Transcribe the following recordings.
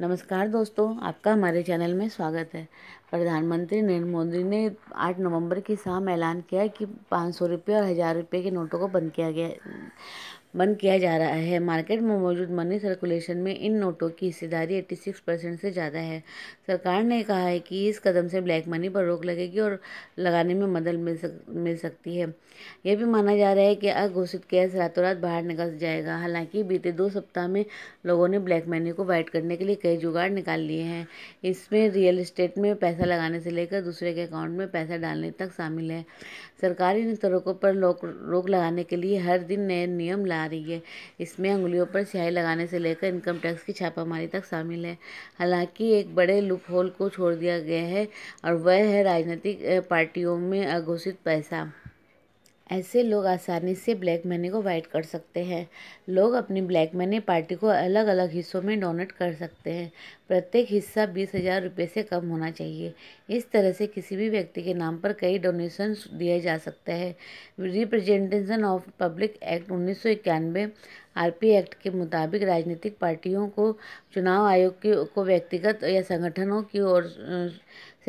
नमस्कार दोस्तों आपका हमारे चैनल में स्वागत है प्रधानमंत्री नरेंद्र मोदी ने 8 नवंबर की शाम ऐलान किया कि पाँच सौ रुपये और हज़ार रुपये के नोटों को बंद किया गया बंद किया जा रहा है मार्केट में मौजूद मनी सर्कुलेशन में इन नोटों की हिस्सेदारी 86 परसेंट से ज़्यादा है सरकार ने कहा है कि इस कदम से ब्लैक मनी पर रोक लगेगी और लगाने में मदद मिल सक मिल सकती है यह भी माना जा रहा है कि अघोषित कैश रातों रात बाहर निकल जाएगा हालांकि बीते दो सप्ताह में लोगों ने ब्लैक मनी को वाइट करने के लिए कई जुगाड़ निकाल लिए हैं इसमें रियल इस्टेट में पैसा लगाने से लेकर दूसरे के अकाउंट में पैसा डालने तक शामिल है सरकारी इन तरीकों पर रोक लगाने के लिए हर दिन नए नियम ला रही है इसमें उंगलियों पर स्याही लगाने से लेकर इनकम टैक्स की छापामारी तक शामिल है हालांकि एक बड़े लुप होल को छोड़ दिया गया है और वह है राजनीतिक पार्टियों में अघोषित पैसा ऐसे लोग आसानी से ब्लैक मनी को वाइट कर सकते हैं लोग अपनी ब्लैक मनी पार्टी को अलग अलग हिस्सों में डोनेट कर सकते हैं प्रत्येक हिस्सा बीस हज़ार रुपये से कम होना चाहिए इस तरह से किसी भी व्यक्ति के नाम पर कई डोनेशन दिया जा सकता है रिप्रेजेंटेशन ऑफ पब्लिक एक्ट उन्नीस आरपी एक्ट के मुताबिक राजनीतिक पार्टियों को चुनाव आयोग को व्यक्तिगत या संगठनों की ओर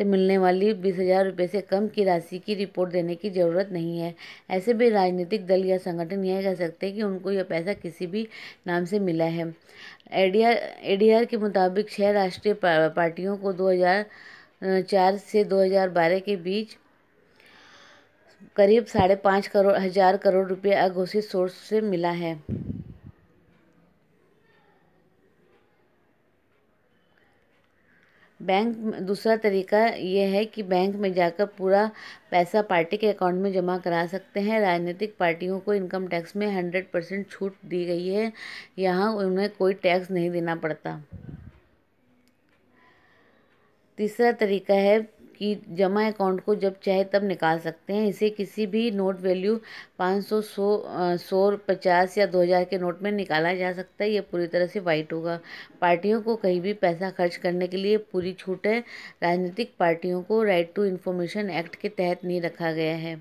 से मिलने वाली बीस हजार रुपये से कम की राशि की रिपोर्ट देने की ज़रूरत नहीं है ऐसे भी राजनीतिक दल या संगठन यह कह सकते हैं कि उनको यह पैसा किसी भी नाम से मिला है एडीआर एडीआर के मुताबिक छह राष्ट्रीय पार्टियों को 2004 से 2012 के बीच करीब साढ़े पाँच करोड़ हजार करोड़ रुपये अघोषित सोर्स से मिला है बैंक दूसरा तरीका ये है कि बैंक में जाकर पूरा पैसा पार्टी के अकाउंट में जमा करा सकते हैं राजनीतिक पार्टियों को इनकम टैक्स में हंड्रेड परसेंट छूट दी गई है यहाँ उन्हें कोई टैक्स नहीं देना पड़ता तीसरा तरीका है कि जमा अकाउंट को जब चाहे तब निकाल सकते हैं इसे किसी भी नोट वैल्यू पाँच सौ सौ सौ पचास या दो हज़ार के नोट में निकाला जा सकता है यह पूरी तरह से वाइट होगा पार्टियों को कहीं भी पैसा खर्च करने के लिए पूरी छूट है राजनीतिक पार्टियों को राइट टू इन्फॉर्मेशन एक्ट के तहत नहीं रखा गया है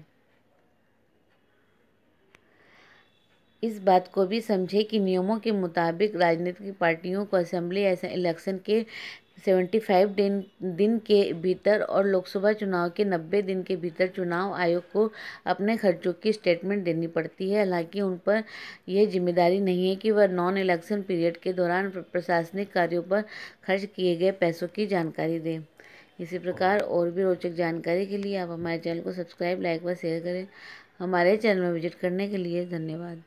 इस बात को भी समझे कि नियमों के मुताबिक राजनीतिक पार्टियों को असेंबली या इलेक्शन के सेवेंटी फाइव दिन दिन के भीतर और लोकसभा चुनाव के नब्बे दिन के भीतर चुनाव आयोग को अपने खर्चों की स्टेटमेंट देनी पड़ती है हालांकि उन पर यह जिम्मेदारी नहीं है कि वह नॉन इलेक्शन पीरियड के दौरान प्रशासनिक कार्यों पर खर्च किए गए पैसों की जानकारी दें इसी प्रकार और भी रोचक जानकारी के लिए आप हमारे चैनल को सब्सक्राइब लाइक व शेयर करें हमारे चैनल में विजिट करने के लिए धन्यवाद